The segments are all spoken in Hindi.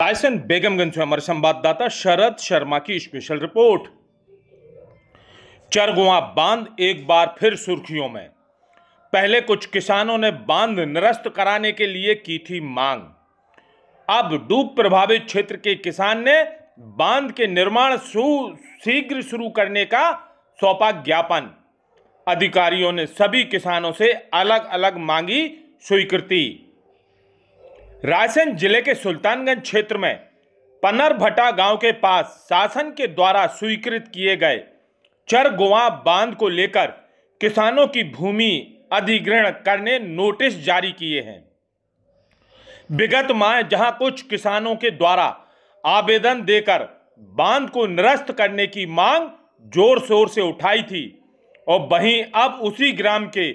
रायसेन बेगमगंज से हमारे संवाददाता शरद शर्मा की स्पेशल रिपोर्ट चरगुआ बांध एक बार फिर सुर्खियों में पहले कुछ किसानों ने बांध निरस्त कराने के लिए की थी मांग अब डूब प्रभावित क्षेत्र के किसान ने बांध के निर्माण शीघ्र शुरू करने का सौंपा ज्ञापन अधिकारियों ने सभी किसानों से अलग अलग मांगी स्वीकृति रायसेन जिले के सुल्तानगंज क्षेत्र में पनरभटा गांव के पास शासन के द्वारा स्वीकृत किए गए चरगुआ बांध को लेकर किसानों की भूमि अधिग्रहण करने नोटिस जारी किए हैं विगत माह जहां कुछ किसानों के द्वारा आवेदन देकर बांध को निरस्त करने की मांग जोर शोर से उठाई थी और वहीं अब उसी ग्राम के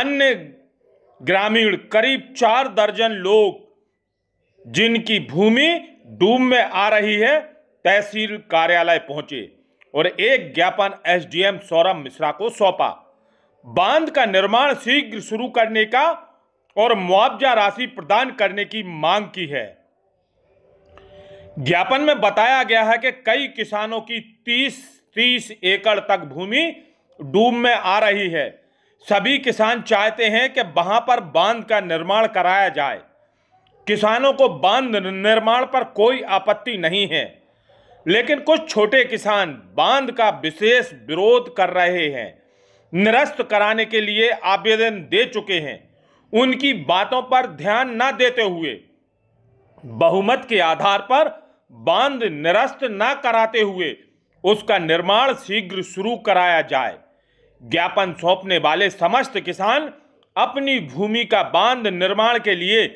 अन्य ग्रामीण करीब चार दर्जन लोग जिनकी भूमि डूब में आ रही है तहसील कार्यालय पहुंचे और एक ज्ञापन एसडीएम सौरभ मिश्रा को सौंपा बांध का निर्माण शीघ्र शुरू करने का और मुआवजा राशि प्रदान करने की मांग की है ज्ञापन में बताया गया है कि कई किसानों की 30 30 एकड़ तक भूमि डूब में आ रही है सभी किसान चाहते हैं कि वहां पर बांध का निर्माण कराया जाए किसानों को बांध निर्माण पर कोई आपत्ति नहीं है लेकिन कुछ छोटे किसान बांध का विशेष विरोध कर रहे हैं निरस्त कराने के लिए आवेदन दे चुके हैं उनकी बातों पर ध्यान न देते हुए बहुमत के आधार पर बांध निरस्त न कराते हुए उसका निर्माण शीघ्र शुरू कराया जाए ज्ञापन सौंपने वाले समस्त किसान अपनी भूमि का बांध निर्माण के लिए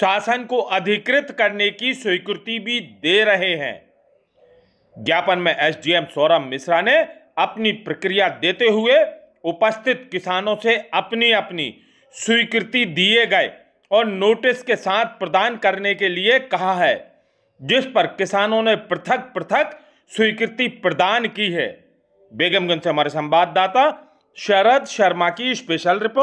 शासन को अधिकृत करने की स्वीकृति भी दे रहे हैं ज्ञापन में एसडीएम सौरभ मिश्रा ने अपनी प्रक्रिया देते हुए उपस्थित किसानों से अपनी अपनी स्वीकृति दिए गए और नोटिस के साथ प्रदान करने के लिए कहा है जिस पर किसानों ने पृथक पृथक स्वीकृति प्रदान की है बेगमगंज से हमारे संवाददाता शरद शर्मा की स्पेशल रिपोर्ट